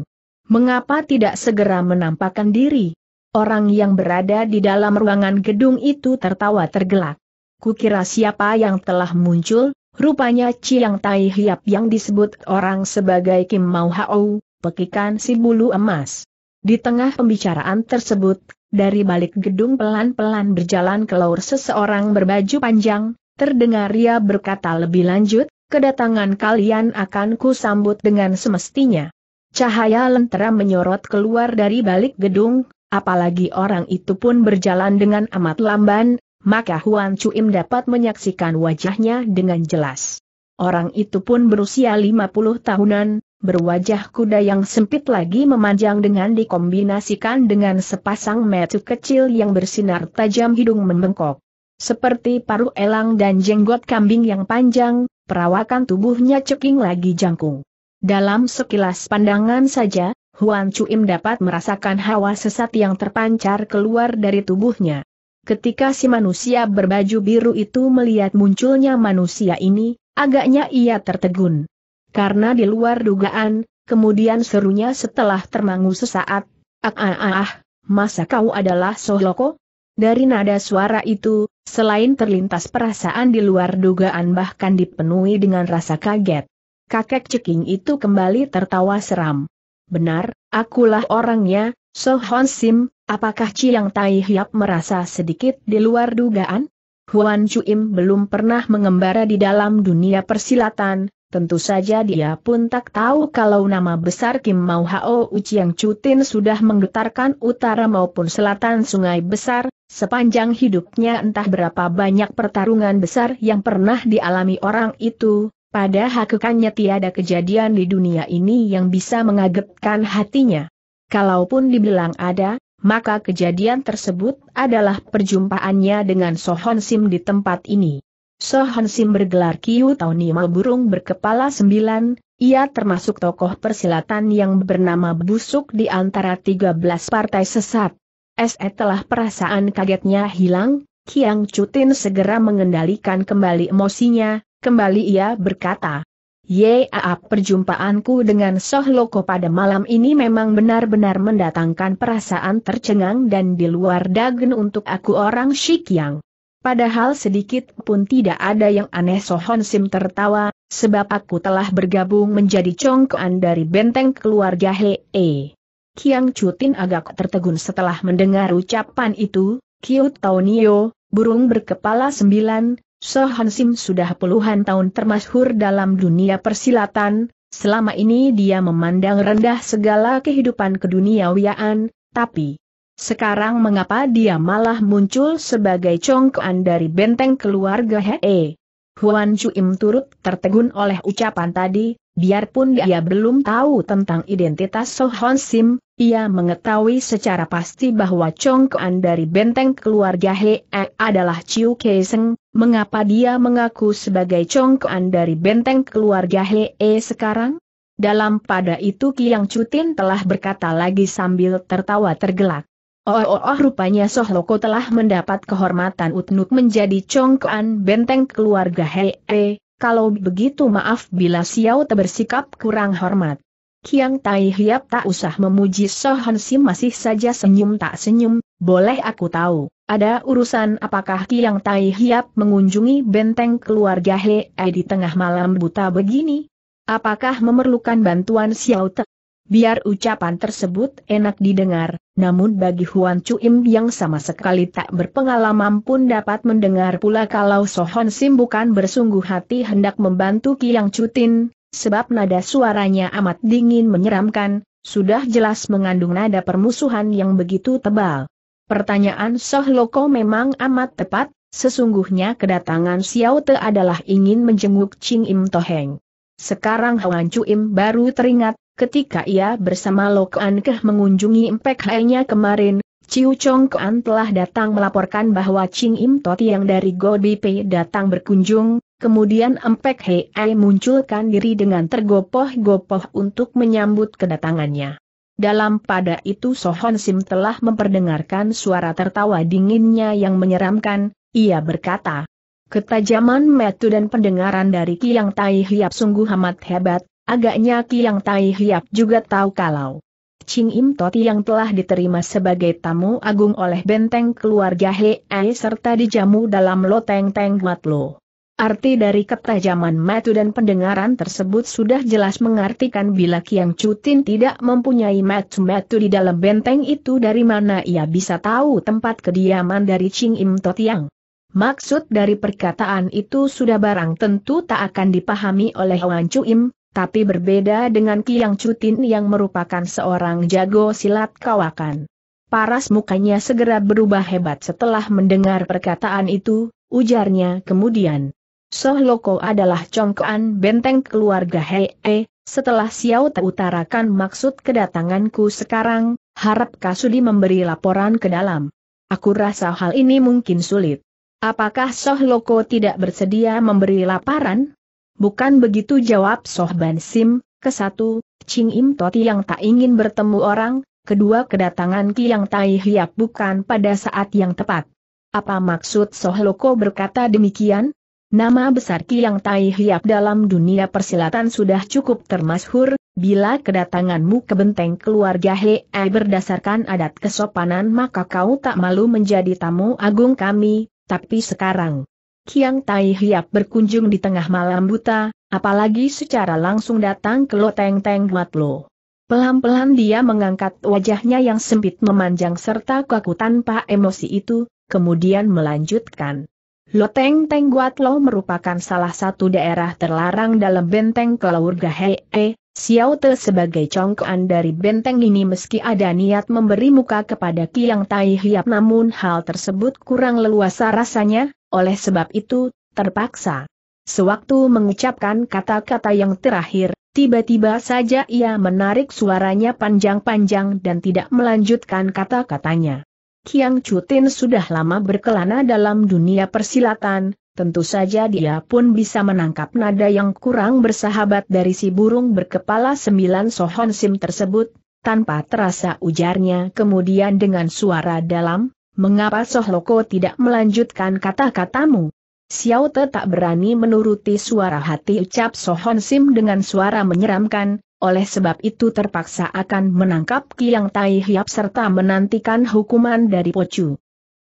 Mengapa tidak segera menampakkan diri? Orang yang berada di dalam ruangan gedung itu tertawa tergelak. Kukira siapa yang telah muncul, Rupanya Chiang Tai Hiap yang disebut orang sebagai Kim Mau Hao, pekikan si bulu emas. Di tengah pembicaraan tersebut, dari balik gedung pelan-pelan berjalan keluar seseorang berbaju panjang, terdengar ia berkata lebih lanjut, kedatangan kalian akan kusambut dengan semestinya. Cahaya lentera menyorot keluar dari balik gedung, apalagi orang itu pun berjalan dengan amat lamban, maka Huan Chuim dapat menyaksikan wajahnya dengan jelas. Orang itu pun berusia 50 tahunan, berwajah kuda yang sempit lagi memanjang dengan dikombinasikan dengan sepasang mata kecil yang bersinar tajam hidung membengkok. Seperti paruh elang dan jenggot kambing yang panjang, perawakan tubuhnya ceking lagi jangkung. Dalam sekilas pandangan saja, Huan Chuim dapat merasakan hawa sesat yang terpancar keluar dari tubuhnya. Ketika si manusia berbaju biru itu melihat munculnya manusia ini, agaknya ia tertegun. Karena di luar dugaan, kemudian serunya setelah termangu sesaat, ah, ah ah ah, masa kau adalah Sohloko? Dari nada suara itu, selain terlintas perasaan di luar dugaan bahkan dipenuhi dengan rasa kaget. Kakek ceking itu kembali tertawa seram. Benar, akulah orangnya, Sohon Sim, Apakah Chiang Tai Hiap merasa sedikit di luar dugaan? Huan Chuim belum pernah mengembara di dalam dunia persilatan, tentu saja dia pun tak tahu kalau nama besar Kim Mau Hao Uchiang Cutin sudah menggetarkan utara maupun selatan sungai besar, sepanjang hidupnya entah berapa banyak pertarungan besar yang pernah dialami orang itu, pada hakikatnya tiada kejadian di dunia ini yang bisa mengagetkan hatinya. Kalaupun dibilang ada, maka kejadian tersebut adalah perjumpaannya dengan Sohon Sim di tempat ini. Sohon Sim bergelar Kiu Taunima burung berkepala sembilan, ia termasuk tokoh persilatan yang bernama busuk di antara tiga belas partai sesat. SE telah perasaan kagetnya hilang, Kiang Chutin segera mengendalikan kembali emosinya, kembali ia berkata, Yaa perjumpaanku dengan Soh Loko pada malam ini memang benar-benar mendatangkan perasaan tercengang dan di luar dagen untuk aku orang Shikyang. Padahal sedikit pun tidak ada yang aneh Sohon Sim tertawa, sebab aku telah bergabung menjadi congkoan dari benteng keluarga Hee. Kiang Cutin agak tertegun setelah mendengar ucapan itu, Kiu Taunio, burung berkepala sembilan, Sohan Sim sudah puluhan tahun termasyhur dalam dunia persilatan, selama ini dia memandang rendah segala kehidupan keduniawiaan, tapi sekarang mengapa dia malah muncul sebagai congkoan dari benteng keluarga He? Huan Chuim turut tertegun oleh ucapan tadi, Biarpun dia ya. belum tahu tentang identitas Sohon Sim, ia mengetahui secara pasti bahwa congkoan dari benteng keluarga Hee adalah Chiu Seng. mengapa dia mengaku sebagai congkoan dari benteng keluarga Hee sekarang? Dalam pada itu Kiang Cutin telah berkata lagi sambil tertawa tergelak. Oh, oh, oh rupanya Sohloko telah mendapat kehormatan Utnuk menjadi congkoan benteng keluarga Hee. Kalau begitu maaf bila Xiao Te bersikap kurang hormat. Kiang Tai Hiap tak usah memuji Sohan Sim masih saja senyum tak senyum, boleh aku tahu, ada urusan apakah Kiang Tai Hiap mengunjungi benteng keluarga He di tengah malam buta begini? Apakah memerlukan bantuan Xiao Te? Biar ucapan tersebut enak didengar, namun bagi Huan Im yang sama sekali tak berpengalaman pun dapat mendengar pula kalau Sohon Sim bukan bersungguh hati hendak membantu Kiang Cutin, sebab nada suaranya amat dingin menyeramkan, sudah jelas mengandung nada permusuhan yang begitu tebal. Pertanyaan Soh Loko memang amat tepat, Sesungguhnya kedatangan Xiao Te adalah ingin menjenguk Ching Im Toheng. Sekarang Huan Chu Im baru teringat, Ketika ia bersama Lokan Keh mengunjungi Empek hai kemarin, Ciu Chong Kuan telah datang melaporkan bahwa Ching Im Toti yang dari Go Bipe datang berkunjung, kemudian Empek Hai munculkan diri dengan tergopoh-gopoh untuk menyambut kedatangannya. Dalam pada itu Sohon Sim telah memperdengarkan suara tertawa dinginnya yang menyeramkan, ia berkata, Ketajaman metu dan pendengaran dari Kiang Tai Hiap sungguh amat hebat, Agaknya Kiang Tai Hiap juga tahu kalau Ching Im Toti yang telah diterima sebagai tamu agung oleh benteng keluarga Hei serta dijamu dalam loteng Teng Mat Lo. Arti dari ketajaman matu dan pendengaran tersebut sudah jelas mengartikan bila Kiang Cutin tidak mempunyai matu-matu di dalam benteng itu dari mana ia bisa tahu tempat kediaman dari Ching Im Totiang. Maksud dari perkataan itu sudah barang tentu tak akan dipahami oleh Wan Chu Im, tapi berbeda dengan Kiang Cutin yang merupakan seorang jago silat kawakan. Paras mukanya segera berubah hebat setelah mendengar perkataan itu, ujarnya kemudian. Soh Loko adalah congkoan benteng keluarga Hei, -he. E, setelah Xiao utarakan maksud kedatanganku sekarang, harap Kasudi memberi laporan ke dalam. Aku rasa hal ini mungkin sulit. Apakah Soh Loko tidak bersedia memberi laporan? Bukan begitu jawab Sohban Sim, kesatu, Ching Im Toti yang tak ingin bertemu orang, kedua kedatangan Kiang Tai Hiap bukan pada saat yang tepat. Apa maksud Soh Loko berkata demikian? Nama besar Kiang Tai Hiap dalam dunia persilatan sudah cukup termasyhur, bila kedatanganmu ke benteng keluarga He Hei berdasarkan adat kesopanan maka kau tak malu menjadi tamu agung kami, tapi sekarang, Kiang Tai Hiap berkunjung di tengah malam buta, apalagi secara langsung datang ke Loteng Teng Watlo. Pelan-pelan dia mengangkat wajahnya yang sempit memanjang serta kaku tanpa emosi itu, kemudian melanjutkan. Loteng Teng Watlo merupakan salah satu daerah terlarang dalam benteng Kelaurga E, eh, Xiao Te sebagai congkoan dari benteng ini meski ada niat memberi muka kepada Kiang Tai Hiap namun hal tersebut kurang leluasa rasanya, oleh sebab itu, terpaksa. Sewaktu mengucapkan kata-kata yang terakhir, tiba-tiba saja ia menarik suaranya panjang-panjang dan tidak melanjutkan kata-katanya. Kiang Chutin sudah lama berkelana dalam dunia persilatan, tentu saja dia pun bisa menangkap nada yang kurang bersahabat dari si burung berkepala sembilan sohon sim tersebut, tanpa terasa ujarnya kemudian dengan suara dalam, mengapa Soh Sohloko tidak melanjutkan kata-katamu? Xiao Te tak berani menuruti suara hati ucap Sohon Sim dengan suara menyeramkan, oleh sebab itu terpaksa akan menangkap Kiang Tai Hiap serta menantikan hukuman dari Pocu.